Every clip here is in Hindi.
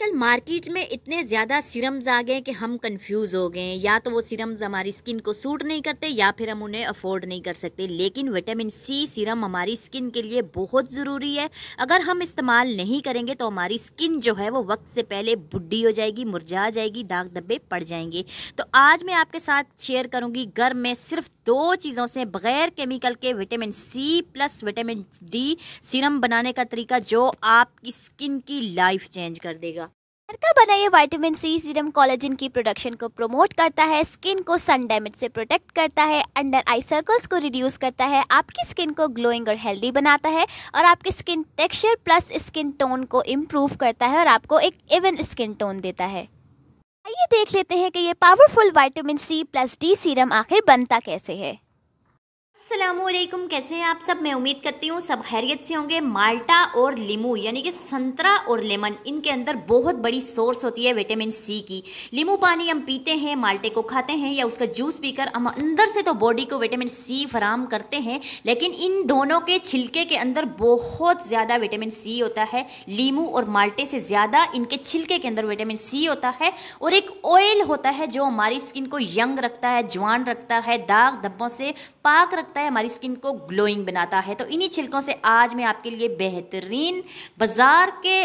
आजकल मार्केट में इतने ज़्यादा सीरम्स आ गए कि हम कंफ्यूज हो गए या तो वो सीरम्स हमारी स्किन को सूट नहीं करते या फिर हम उन्हें अफोर्ड नहीं कर सकते लेकिन विटामिन सी सीरम हमारी स्किन के लिए बहुत ज़रूरी है अगर हम इस्तेमाल नहीं करेंगे तो हमारी स्किन जो है वो वक्त से पहले बुढ़ी हो जाएगी मुरझा जाएगी दाग धब्बे पड़ जाएंगे तो आज मैं आपके साथ शेयर करूँगी घर में सिर्फ दो चीज़ों से बगैर केमिकल के vitamin C plus vitamin D serum बनाने का तरीका जो आपकी स्किन की लाइफ चेंज कर देगा का बना ये वाइटामिन सी सीरम कॉलेजिन की प्रोडक्शन को प्रमोट करता है स्किन को सन डैमेज से प्रोटेक्ट करता है अंडर आई सर्कल्स को रिड्यूस करता है आपकी स्किन को ग्लोइंग और हेल्दी बनाता है और आपके skin texture plus skin tone को इम्प्रूव करता है और आपको एक इवन स्किन टोन देता है आइए देख लेते हैं कि ये powerful vitamin C plus D serum आखिर बनता कैसे है असलम कैसे हैं आप सब मैं उम्मीद करती हूँ सब खैरियत से होंगे माल्टा और लीमू यानी कि संतरा और लेमन इनके अंदर बहुत बड़ी सोर्स होती है विटामिन सी की लीमू पानी हम पीते हैं माल्टे को खाते हैं या उसका जूस पीकर हम अंदर से तो बॉडी को विटामिन सी फराम करते हैं लेकिन इन दोनों के छिलके के अंदर बहुत ज़्यादा विटामिन सी होता है लीमू और माल्टे से ज़्यादा इनके छिलके के अंदर विटामिन सी होता है और एक ऑयल होता है जो हमारी स्किन को यंग रखता है जवान रखता है दाग धब्बों से पाक रख सकता है हमारी स्किन को ग्लोइंग बनाता है तो इन्हीं छिलकों से आज मैं आपके लिए बेहतरीन बाजार के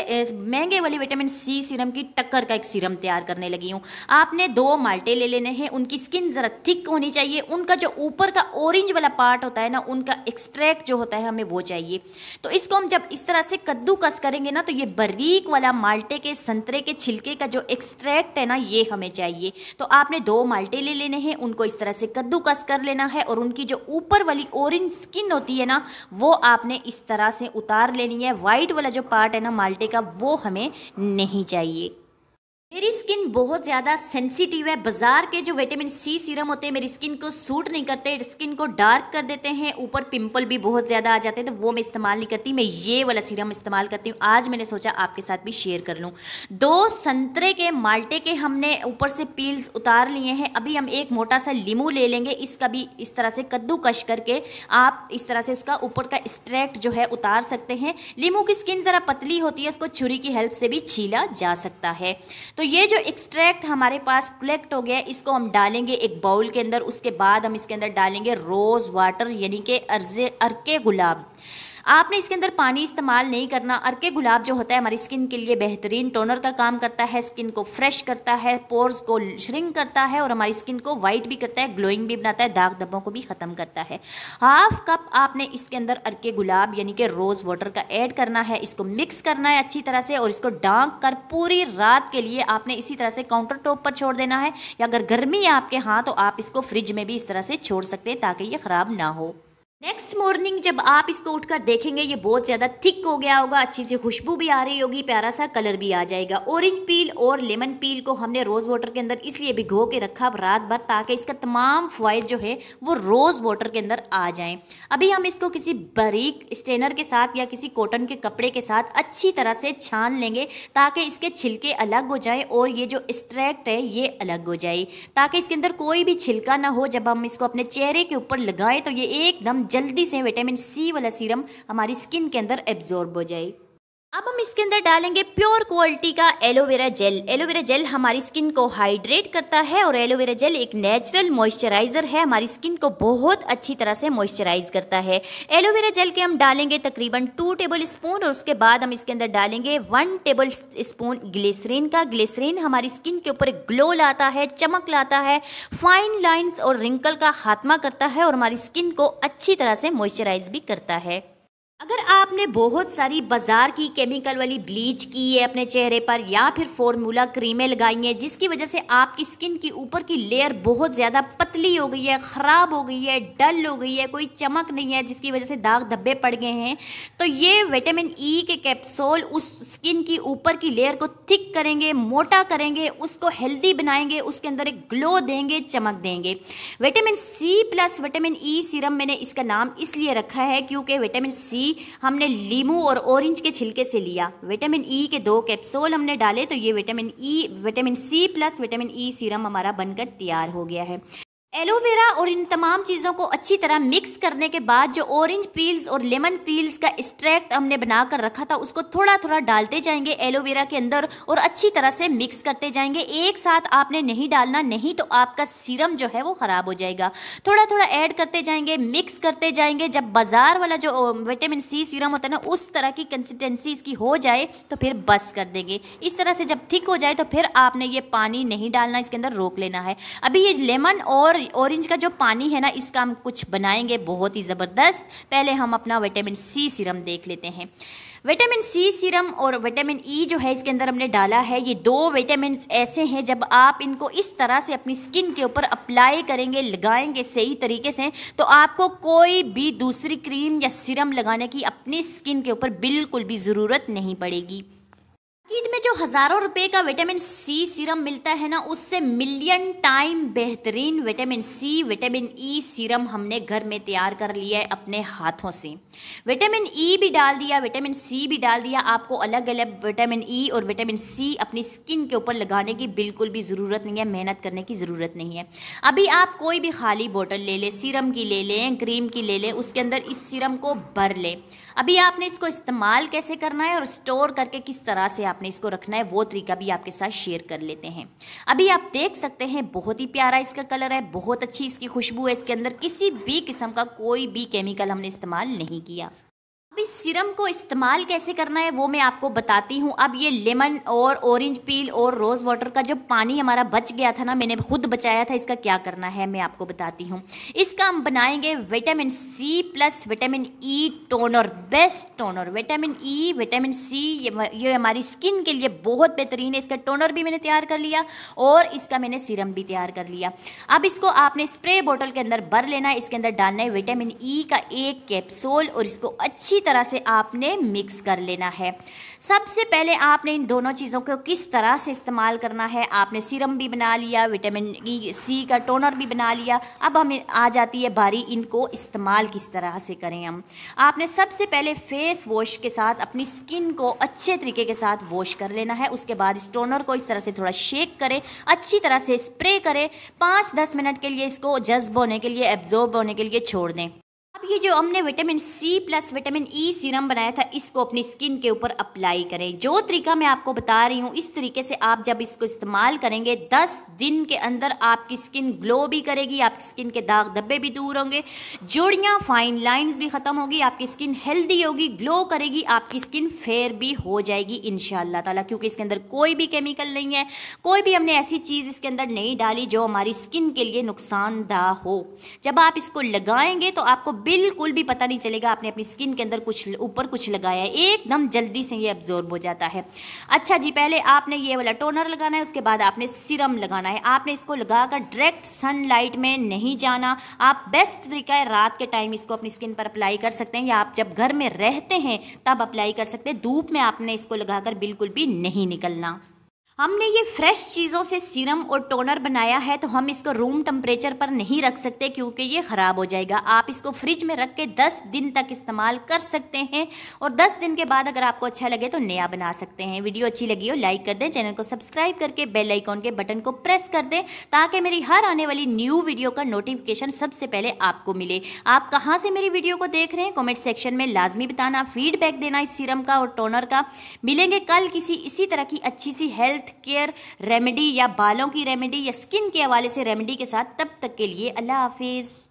महंगे वाले विटामिन सी सीरम की टक्कर का एक सीरम तैयार करने लगी हूँ आपने दो माल्टे ले लेने हैं उनकी स्किन ज़रा थिक होनी चाहिए उनका जो ऊपर का ऑरेंज वाला पार्ट होता है ना उनका एक्सट्रैक्ट जो होता है हमें वो चाहिए तो इसको हम जब इस तरह से कद्दूकस करेंगे ना तो ये बरीक वाला माल्टे के संतरे के छिलके का जो एक्सट्रैक्ट है ना ये हमें चाहिए तो आपने दो माल्टे ले लेने हैं उनको इस तरह से कद्दूकस कर लेना है और उनकी जो ऊपर ऊपर वाली ऑरेंज स्किन होती है ना वो आपने इस तरह से उतार लेनी है वाइट वाला जो पार्ट है ना माल्टे का वो हमें नहीं चाहिए मेरी स्किन बहुत ज़्यादा सेंसिटिव है बाज़ार के जो विटामिन सी सीरम होते हैं मेरी स्किन को सूट नहीं करते स्किन को डार्क कर देते हैं ऊपर पिंपल भी बहुत ज़्यादा आ जाते हैं तो वो मैं इस्तेमाल नहीं करती मैं ये वाला सीरम इस्तेमाल करती हूँ आज मैंने सोचा आपके साथ भी शेयर कर लूँ दो संतरे के माल्टे के हमने ऊपर से पील्स उतार लिए हैं अभी हम एक मोटा सा लीमू ले लेंगे इसका भी इस तरह से कश करके आप इस तरह से उसका ऊपर का स्ट्रैक्ट जो है उतार सकते हैं लीमू की स्किन ज़रा पतली होती है उसको छुरी की हेल्प से भी छीला जा सकता है तो तो ये जो एक्सट्रैक्ट हमारे पास कलेक्ट हो गया है इसको हम डालेंगे एक बाउल के अंदर उसके बाद हम इसके अंदर डालेंगे रोज़ वाटर यानी कि अर्जे अरके गुलाब आपने इसके अंदर पानी इस्तेमाल नहीं करना अरके गुलाब जो होता है हमारी स्किन के लिए बेहतरीन टोनर का काम करता है स्किन को फ्रेश करता है पोर्स को श्रिंक करता है और हमारी स्किन को वाइट भी करता है ग्लोइंग भी बनाता है दाग दबों को भी ख़त्म करता है हाफ कप आपने इसके अंदर अरके गुलाब यानी कि रोज़ वाटर का ऐड करना है इसको मिक्स करना है अच्छी तरह से और इसको डांक कर पूरी रात के लिए आपने इसी तरह से काउंटर टॉप पर छोड़ देना है या अगर गर्मी है आपके हाथ तो आप इसको फ्रिज में भी इस तरह से छोड़ सकते हैं ताकि ये ख़राब ना हो नेक्स्ट मॉर्निंग जब आप इसको उठकर देखेंगे ये बहुत ज़्यादा थिक हो गया होगा अच्छी सी खुशबू भी आ रही होगी प्यारा सा कलर भी आ जाएगा ऑरेंज पील और लेमन पील को हमने रोज़ वाटर के अंदर इसलिए भिगो के रखा रात भर ताकि इसका तमाम फॉइल जो है वो रोज़ वाटर के अंदर आ जाए अभी हम इसको किसी बारीक स्टेनर के साथ या किसी कॉटन के कपड़े के साथ अच्छी तरह से छान लेंगे ताकि इसके छिलके अलग हो जाए और ये जो स्ट्रैक्ट है ये अलग हो जाए ताकि इसके अंदर कोई भी छिलका ना हो जब हम इसको अपने चेहरे के ऊपर लगाएं तो ये एकदम जल्दी से विटामिन सी वाला सीरम हमारी स्किन के अंदर एब्जॉर्ब हो जाए अब हम इसके अंदर डालेंगे प्योर क्वालिटी का एलोवेरा जेल एलोवेरा जेल हमारी स्किन को हाइड्रेट करता है और एलोवेरा जेल एक नेचुरल मॉइस्चराइज़र है हमारी स्किन को बहुत अच्छी तरह से मॉइस्चराइज करता है एलोवेरा जेल के हम डालेंगे तकरीबन टू टेबल स्पून और उसके बाद हम इसके अंदर डालेंगे वन टेबल स्पून ग्लिसरीन का ग्लिसरीन हमारी स्किन के ऊपर ग्लो लाता है चमक लाता है फाइन लाइन्स और रिंकल का खात्मा करता है और हमारी स्किन को अच्छी तरह से मॉइस्चराइज भी करता है अगर आप आपने बहुत सारी बाजार की केमिकल वाली ब्लीच की है अपने चेहरे पर या फिर फॉर्मूला क्रीमें लगाई हैं जिसकी वजह से आपकी स्किन की ऊपर की लेयर बहुत ज़्यादा पतली हो गई है ख़राब हो गई है डल हो गई है कोई चमक नहीं है जिसकी वजह से दाग धब्बे पड़ गए हैं तो ये विटामिन ई e के कैप्सोल उस स्किन की ऊपर की लेयर को थिक करेंगे मोटा करेंगे उसको हेल्दी बनाएंगे उसके अंदर एक ग्लो देंगे चमक देंगे vitamin C plus vitamin E serum मैंने इसका नाम इसलिए रखा है क्योंकि विटामिन सी हम हमने लीमू और ऑरेंज के छिलके से लिया विटामिन ई e के दो कैप्सूल हमने डाले तो ये vitamin E e, vitamin C plus vitamin E e serum हमारा बनकर तैयार हो गया है एलोवेरा और इन तमाम चीज़ों को अच्छी तरह मिक्स करने के बाद जो ऑरेंज पील्स और लेमन पील्स का एक्सट्रैक्ट हमने बना कर रखा था उसको थोड़ा थोड़ा डालते जाएंगे एलोवेरा के अंदर और अच्छी तरह से मिक्स करते जाएंगे एक साथ आपने नहीं डालना नहीं तो आपका सीरम जो है वो ख़राब हो जाएगा थोड़ा थोड़ा ऐड करते जाएंगे मिक्स करते जाएंगे जब बाज़ार वाला जो विटामिन सी सीरम होता है ना उस तरह की कंसिस्टेंसी इसकी हो जाए तो फिर बस कर देंगे इस तरह से जब थिक हो जाए तो फिर आपने ये पानी नहीं डालना इसके अंदर रोक लेना है अभी ये लेमन और ऑरेंज का जो पानी है ना इसका हम कुछ बनाएंगे बहुत ही ज़बरदस्त पहले हम अपना विटामिन सी सीरम देख लेते हैं विटामिन सी सीरम और विटामिन ई e जो है इसके अंदर हमने डाला है ये दो विटामिन ऐसे हैं जब आप इनको इस तरह से अपनी स्किन के ऊपर अप्लाई करेंगे लगाएंगे सही तरीके से तो आपको कोई भी दूसरी क्रीम या सीरम लगाने की अपनी स्किन के ऊपर बिल्कुल भी ज़रूरत नहीं पड़ेगी मार्केट में जो हज़ारों रुपए का विटामिन सी सीरम मिलता है ना उससे मिलियन टाइम बेहतरीन vitamin C vitamin E serum हमने घर में तैयार कर लिया है अपने हाथों से विटामिन ई e भी डाल दिया विटामिन सी भी डाल दिया आपको अलग अलग विटामिन ई और विटामिन सी अपनी स्किन के ऊपर लगाने की बिल्कुल भी ज़रूरत नहीं है मेहनत करने की ज़रूरत नहीं है अभी आप कोई भी खाली बॉटल ले लें सीरम की ले लें क्रीम की ले लें उसके अंदर इस सीरम को भर लें अभी आपने इसको इस्तेमाल कैसे करना है और स्टोर करके किस तरह से आप आपने इसको रखना है वो तरीका भी आपके साथ शेयर कर लेते हैं अभी आप देख सकते हैं बहुत ही प्यारा इसका कलर है बहुत अच्छी इसकी खुशबू है इसके अंदर किसी भी किस्म का कोई भी केमिकल हमने इस्तेमाल नहीं किया इस सिरम को इस्तेमाल कैसे करना है वो मैं आपको बताती हूँ अब ये लेमन और ऑरेंज पील और रोज़ वाटर का जो पानी हमारा बच गया था ना मैंने खुद बचाया था इसका क्या करना है मैं आपको बताती हूँ इसका हम बनाएंगे vitamin C plus vitamin E toner best toner vitamin E vitamin C ये, हमारी स्किन के लिए बहुत बेहतरीन है इसका टोनर भी मैंने तैयार कर लिया और इसका मैंने सीरम भी तैयार कर लिया अब इसको आपने स्प्रे बॉटल के अंदर भर लेना है इसके अंदर डालना है विटामिन ई e का एक कैप्सूल और इसको अच्छी तरह तरह से आपने मिक्स कर लेना है सबसे पहले आपने इन दोनों चीज़ों को किस तरह से इस्तेमाल करना है आपने सीरम भी बना लिया विटामिन ई सी का टोनर भी बना लिया अब हमें आ जाती है बारी इनको इस्तेमाल किस तरह से करें हम आपने सबसे पहले फेस वॉश के साथ अपनी स्किन को अच्छे तरीके के साथ वॉश कर लेना है उसके बाद इस टोनर को इस तरह से थोड़ा शेक करें अच्छी तरह से स्प्रे करें पाँच दस मिनट के लिए इसको जज्ब होने के लिए एब्जॉर्ब होने के लिए छोड़ दें ये जो हमने vitamin C plus vitamin E serum बनाया था इसको अपनी स्किन के ऊपर अप्लाई करें जो तरीका मैं आपको बता रही हूँ इस तरीके से आप जब इसको इस्तेमाल करेंगे 10 दिन के अंदर आपकी स्किन ग्लो भी करेगी आपकी स्किन के दाग धब्बे भी दूर होंगे जोड़ियाँ फाइन लाइन्स भी ख़त्म होगी आपकी स्किन हेल्दी होगी ग्लो करेगी आपकी स्किन फेयर भी हो जाएगी इन ताला क्योंकि इसके अंदर कोई भी केमिकल नहीं है कोई भी हमने ऐसी चीज़ इसके अंदर नहीं डाली जो हमारी स्किन के लिए नुकसानदाह हो जब आप इसको लगाएंगे तो आपको बिल्कुल भी पता नहीं चलेगा आपने अपनी स्किन के अंदर कुछ ऊपर कुछ लगाया है एकदम जल्दी से ये एब्जॉर्ब हो जाता है अच्छा जी पहले आपने ये वाला टोनर लगाना है उसके बाद आपने सिरम लगाना है आपने इसको लगाकर डायरेक्ट सनलाइट में नहीं जाना आप बेस्ट तरीका है रात के टाइम इसको अपनी स्किन पर अप्लाई कर सकते हैं या आप जब घर में रहते हैं तब अप्लाई कर सकते हैं धूप में आपने इसको लगाकर बिल्कुल भी नहीं निकलना हमने ये फ्रेश चीज़ों से सीरम और टोनर बनाया है तो हम इसको रूम टेम्परेचर पर नहीं रख सकते क्योंकि ये ख़राब हो जाएगा आप इसको फ्रिज में रख के 10 दिन तक इस्तेमाल कर सकते हैं और 10 दिन के बाद अगर आपको अच्छा लगे तो नया बना सकते हैं वीडियो अच्छी लगी हो लाइक कर दें चैनल को सब्सक्राइब करके बेल आइकॉन के बटन को प्रेस कर दें ताकि मेरी हर आने वाली न्यू वीडियो का नोटिफिकेशन सबसे पहले आपको मिले आप कहाँ से मेरी वीडियो को देख रहे हैं कॉमेंट सेक्शन में लाजमी बताना फीडबैक देना इस सीरम का और टोनर का मिलेंगे कल किसी इसी तरह की अच्छी सी हेल्थ हेल्थ केयर रेमेडी या बालों की रेमेडी या स्किन के हवाले से रेमेडी के साथ तब तक के लिए अल्लाह हाफिज़